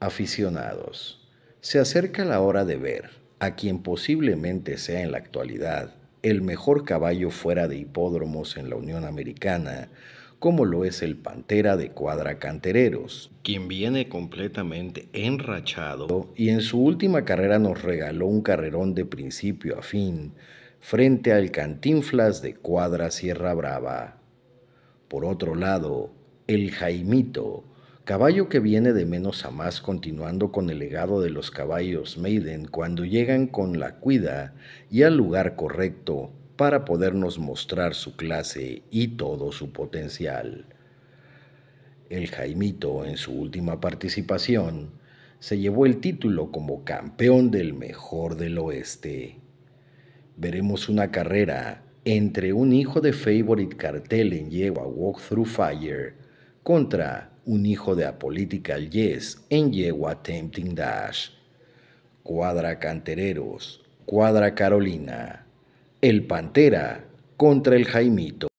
Aficionados, se acerca la hora de ver a quien posiblemente sea en la actualidad el mejor caballo fuera de hipódromos en la Unión Americana, como lo es el Pantera de Cuadra Cantereros, quien viene completamente enrachado y en su última carrera nos regaló un carrerón de principio a fin frente al Cantinflas de Cuadra Sierra Brava. Por otro lado, el Jaimito, Caballo que viene de menos a más continuando con el legado de los caballos Maiden cuando llegan con la cuida y al lugar correcto para podernos mostrar su clase y todo su potencial. El Jaimito, en su última participación, se llevó el título como campeón del mejor del oeste. Veremos una carrera entre un hijo de Favorite Cartel en Yegua Walk Through Fire contra un hijo de Apolítica Yes en Yegua Tempting Dash. Cuadra Cantereros, Cuadra Carolina. El Pantera contra el Jaimito.